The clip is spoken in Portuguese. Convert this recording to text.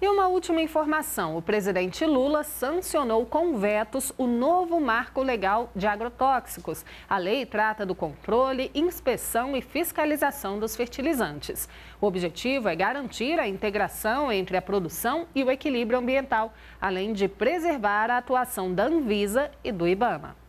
E uma última informação: o presidente Lula sancionou com vetos o novo marco legal de agrotóxicos. A lei trata do controle, inspeção e fiscalização dos fertilizantes. O objetivo é garantir a integração entre a produção e o equilíbrio ambiental, além de preservar a atuação da Anvisa e do Ibama.